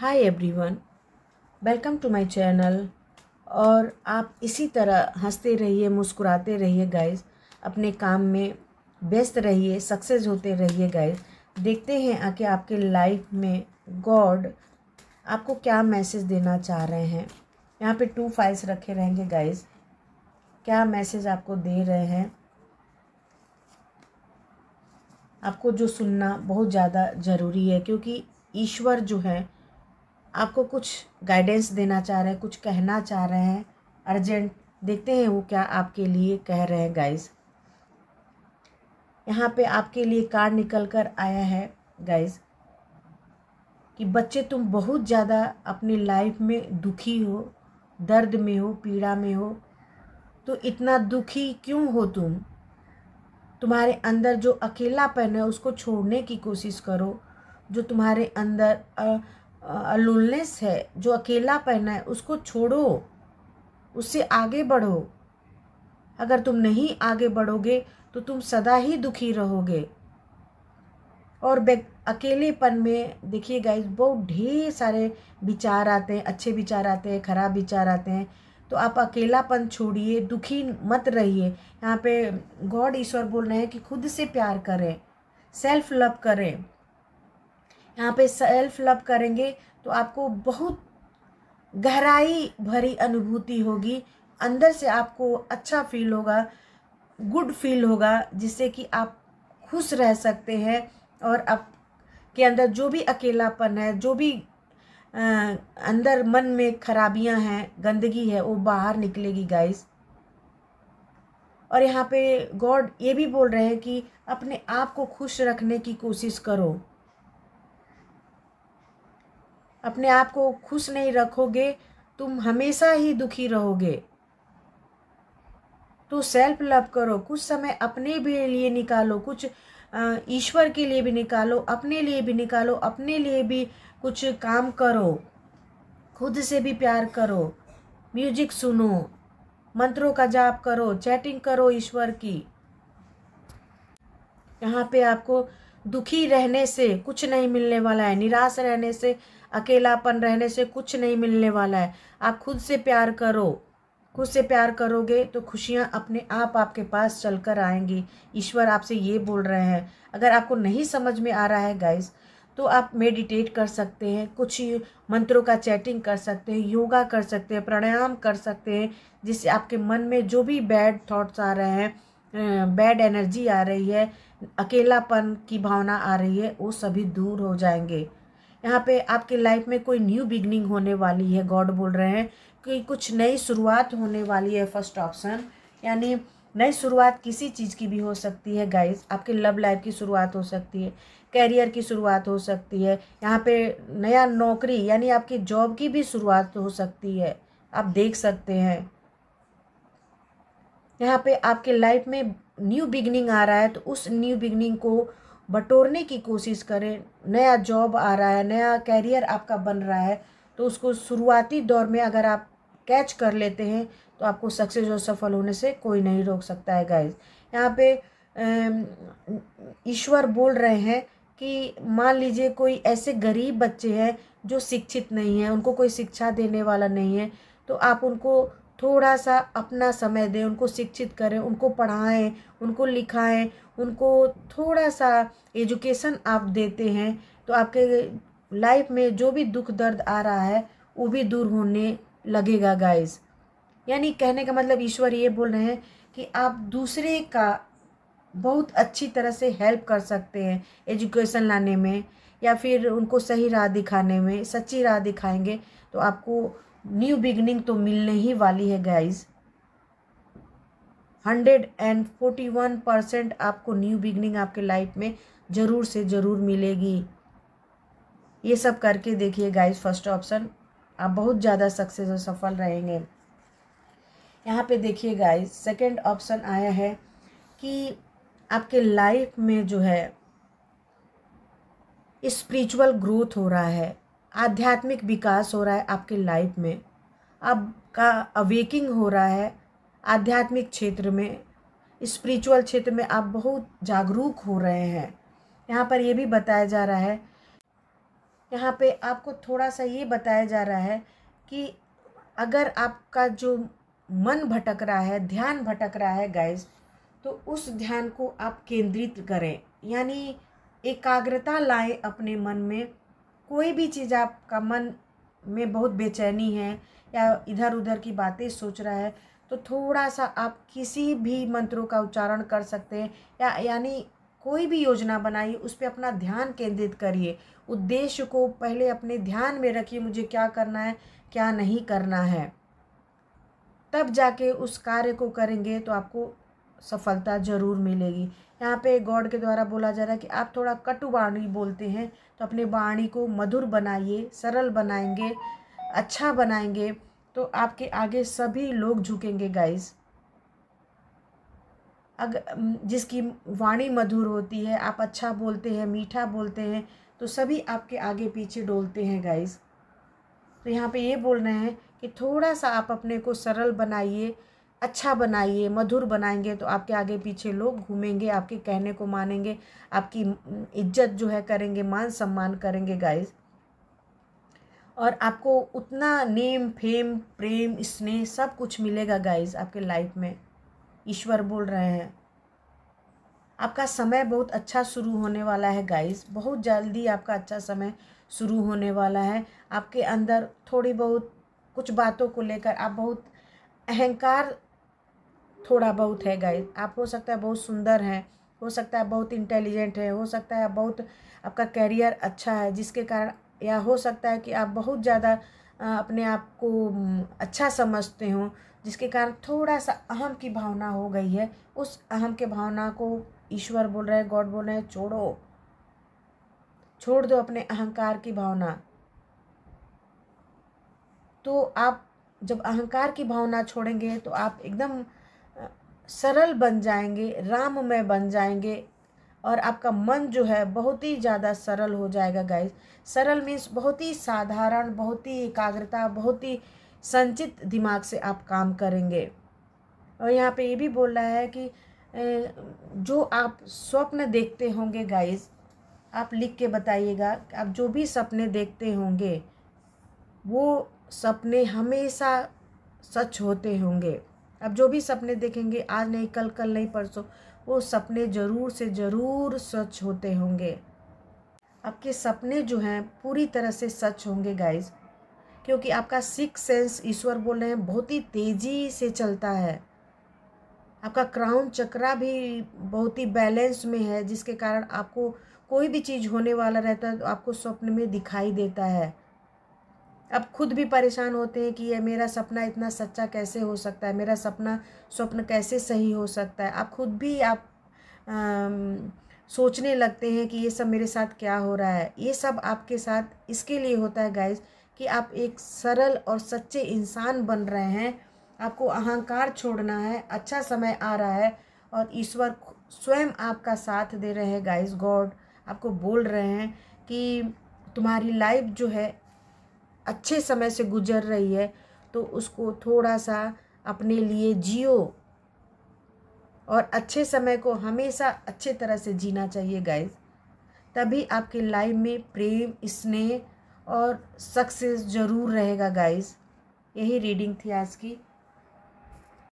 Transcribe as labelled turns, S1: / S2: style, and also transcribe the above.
S1: hi everyone welcome to my channel और आप इसी तरह हंसते रहिए मुस्कुराते रहिए गाइस अपने काम में व्यस्त रहिए सक्सेस होते रहिए गाइस देखते हैं आके आपके लाइफ में गॉड आपको क्या मैसेज देना चाह रहे हैं यहाँ पे टू फाइल्स रखे रहेंगे गाइस क्या मैसेज आपको दे रहे हैं आपको जो सुनना बहुत ज़्यादा ज़रूरी है क्योंकि ईश्वर जो है आपको कुछ गाइडेंस देना चाह रहे हैं कुछ कहना चाह रहे हैं अर्जेंट देखते हैं वो क्या आपके लिए कह रहे हैं गाइस यहाँ पे आपके लिए कार्ड निकल कर आया है गाइस कि बच्चे तुम बहुत ज़्यादा अपनी लाइफ में दुखी हो दर्द में हो पीड़ा में हो तो इतना दुखी क्यों हो तुम तुम्हारे अंदर जो अकेलापन है उसको छोड़ने की कोशिश करो जो तुम्हारे अंदर अलोननेस है जो अकेलापन है उसको छोड़ो उससे आगे बढ़ो अगर तुम नहीं आगे बढ़ोगे तो तुम सदा ही दुखी रहोगे और अकेलेपन में देखिए गाइस बहुत ढेर सारे विचार आते हैं अच्छे विचार आते हैं खराब विचार आते हैं तो आप अकेलापन छोड़िए दुखी मत रहिए यहाँ पे गॉड ईश्वर बोल रहे हैं कि खुद से प्यार करें सेल्फ लव करें यहाँ पे सेल्फ लव करेंगे तो आपको बहुत गहराई भरी अनुभूति होगी अंदर से आपको अच्छा फील होगा गुड फील होगा जिससे कि आप खुश रह सकते हैं और आप के अंदर जो भी अकेलापन है जो भी आ, अंदर मन में खराबियां हैं गंदगी है वो बाहर निकलेगी गाइस और यहाँ पे गॉड ये भी बोल रहे हैं कि अपने आप को खुश रखने की कोशिश करो अपने आप को खुश नहीं रखोगे तुम हमेशा ही दुखी रहोगे तो सेल्फ लव करो कुछ समय अपने भी लिए निकालो कुछ ईश्वर के लिए भी निकालो अपने लिए भी निकालो अपने लिए भी कुछ काम करो खुद से भी प्यार करो म्यूजिक सुनो मंत्रों का जाप करो चैटिंग करो ईश्वर की यहाँ पे आपको दुखी रहने से कुछ नहीं मिलने वाला है निराश रहने से अकेलापन रहने से कुछ नहीं मिलने वाला है आप खुद से प्यार करो खुद से प्यार करोगे तो खुशियाँ अपने आप आपके पास चल कर आएंगी ईश्वर आपसे ये बोल रहे हैं अगर आपको नहीं समझ में आ रहा है गाइस तो आप मेडिटेट कर सकते हैं कुछ मंत्रों का चैटिंग कर सकते हैं योगा कर सकते हैं प्राणायाम कर सकते हैं जिससे आपके मन में जो भी बैड थाट्स आ रहे हैं बैड एनर्जी आ रही है अकेलापन की भावना आ रही है वो सभी दूर हो जाएंगे यहाँ पे आपके लाइफ में कोई न्यू बिगनिंग होने वाली है गॉड बोल रहे हैं कि कुछ नई शुरुआत होने वाली है फर्स्ट ऑप्शन यानी नई शुरुआत किसी चीज़ की भी हो सकती है गाइस आपके लव लाइफ की शुरुआत हो सकती है कैरियर की शुरुआत हो सकती है यहाँ पे नया नौकरी यानी आपकी जॉब की भी शुरुआत हो सकती है आप देख सकते हैं यहाँ पे आपके लाइफ में न्यू बिगनिंग आ रहा है तो उस न्यू बिगनिंग को बटोरने की कोशिश करें नया जॉब आ रहा है नया कैरियर आपका बन रहा है तो उसको शुरुआती दौर में अगर आप कैच कर लेते हैं तो आपको सक्सेस और सफल होने से कोई नहीं रोक सकता है गाइज यहाँ पे ईश्वर बोल रहे हैं कि मान लीजिए कोई ऐसे गरीब बच्चे हैं जो शिक्षित नहीं है उनको कोई शिक्षा देने वाला नहीं है तो आप उनको थोड़ा सा अपना समय दें उनको शिक्षित करें उनको पढ़ाएं उनको लिखाएं उनको थोड़ा सा एजुकेशन आप देते हैं तो आपके लाइफ में जो भी दुख दर्द आ रहा है वो भी दूर होने लगेगा गाइस यानी कहने का मतलब ईश्वर ये बोल रहे हैं कि आप दूसरे का बहुत अच्छी तरह से हेल्प कर सकते हैं एजुकेशन लाने में या फिर उनको सही राह दिखाने में सच्ची राह दिखाएंगे तो आपको न्यू बिगनिंग तो मिलने ही वाली है guys hundred and forty one percent आपको न्यू बिगनिंग आपके लाइफ में ज़रूर से ज़रूर मिलेगी ये सब करके देखिए गाइज फर्स्ट ऑप्शन आप बहुत ज़्यादा सक्सेस और सफल रहेंगे यहाँ पे देखिए गाइज सेकंड ऑप्शन आया है कि आपके लाइफ में जो है स्पिरिचुअल ग्रोथ हो रहा है आध्यात्मिक विकास हो रहा है आपके लाइफ में आपका अवेकिंग हो रहा है आध्यात्मिक क्षेत्र में स्पिरिचुअल क्षेत्र में आप बहुत जागरूक हो रहे हैं यहाँ पर ये भी बताया जा रहा है यहाँ पे आपको थोड़ा सा ये बताया जा रहा है कि अगर आपका जो मन भटक रहा है ध्यान भटक रहा है गाइस तो उस ध्यान को आप केंद्रित करें यानी एकाग्रता लाएं अपने मन में कोई भी चीज़ आपका मन में बहुत बेचैनी है या इधर उधर की बातें सोच रहा है तो थोड़ा सा आप किसी भी मंत्रों का उच्चारण कर सकते हैं या यानी कोई भी योजना बनाइए उस पर अपना ध्यान केंद्रित करिए उद्देश्य को पहले अपने ध्यान में रखिए मुझे क्या करना है क्या नहीं करना है तब जाके उस कार्य को करेंगे तो आपको सफलता ज़रूर मिलेगी यहाँ पे गॉड के द्वारा बोला जा रहा है कि आप थोड़ा कटु वाणी बोलते हैं तो अपने वाणी को मधुर बनाइए सरल बनाएंगे अच्छा बनाएंगे तो आपके आगे सभी लोग झुकेंगे गाइस अगर जिसकी वाणी मधुर होती है आप अच्छा बोलते हैं मीठा बोलते हैं तो सभी आपके आगे पीछे डोलते हैं गाइस तो यहाँ पे ये बोल रहे हैं कि थोड़ा सा आप अपने को सरल बनाइए अच्छा बनाइए मधुर बनाएंगे तो आपके आगे पीछे लोग घूमेंगे आपके कहने को मानेंगे आपकी इज्जत जो है करेंगे मान सम्मान करेंगे गाइस और आपको उतना नेम फेम प्रेम स्नेह सब कुछ मिलेगा गाइस आपके लाइफ में ईश्वर बोल रहे हैं आपका समय बहुत अच्छा शुरू होने वाला है गाइस बहुत जल्दी आपका अच्छा समय शुरू होने वाला है आपके अंदर थोड़ी बहुत कुछ बातों को लेकर आप बहुत अहंकार थोड़ा बहुत है गाइस आप हो सकता है बहुत सुंदर हैं हो सकता है बहुत इंटेलिजेंट है हो सकता है बहुत आपका कैरियर अच्छा है जिसके कारण या हो सकता है कि आप बहुत ज़्यादा अपने आप को अच्छा समझते हो जिसके कारण थोड़ा सा अहम की भावना हो गई है उस अहम के भावना को ईश्वर बोल रहे हैं गॉड बोल रहे हैं छोड़ो छोड़ दो अपने अहंकार की भावना तो आप जब अहंकार की भावना छोड़ेंगे तो आप एकदम सरल बन जाएंगे राममय बन जाएंगे और आपका मन जो है बहुत ही ज़्यादा सरल हो जाएगा गाइस सरल मीन्स बहुत ही साधारण बहुत ही एकाग्रता बहुत ही संचित दिमाग से आप काम करेंगे और यहाँ पे ये भी बोल रहा है कि जो आप स्वप्न देखते होंगे गाइस आप लिख के बताइएगा आप जो भी सपने देखते होंगे वो सपने हमेशा सच होते होंगे अब जो भी सपने देखेंगे आज नहीं कल कल नहीं परसों वो सपने ज़रूर से ज़रूर सच होते होंगे आपके सपने जो हैं पूरी तरह से सच होंगे गाइस क्योंकि आपका सिक्स सेंस ईश्वर बोल रहे हैं बहुत ही तेज़ी से चलता है आपका क्राउन चक्रा भी बहुत ही बैलेंस में है जिसके कारण आपको कोई भी चीज़ होने वाला रहता है तो आपको स्वप्न में दिखाई देता है अब खुद भी परेशान होते हैं कि ये मेरा सपना इतना सच्चा कैसे हो सकता है मेरा सपना स्वप्न कैसे सही हो सकता है आप खुद भी आप आ, सोचने लगते हैं कि ये सब मेरे साथ क्या हो रहा है ये सब आपके साथ इसके लिए होता है गाइस कि आप एक सरल और सच्चे इंसान बन रहे हैं आपको अहंकार छोड़ना है अच्छा समय आ रहा है और ईश्वर स्वयं आपका साथ दे रहे हैं गाइज गॉड आपको बोल रहे हैं कि तुम्हारी लाइफ जो है अच्छे समय से गुजर रही है तो उसको थोड़ा सा अपने लिए जियो और अच्छे समय को हमेशा अच्छे तरह से जीना चाहिए गाइस तभी आपके लाइफ में प्रेम स्नेह और सक्सेस ज़रूर रहेगा गाइस यही रीडिंग थी आज की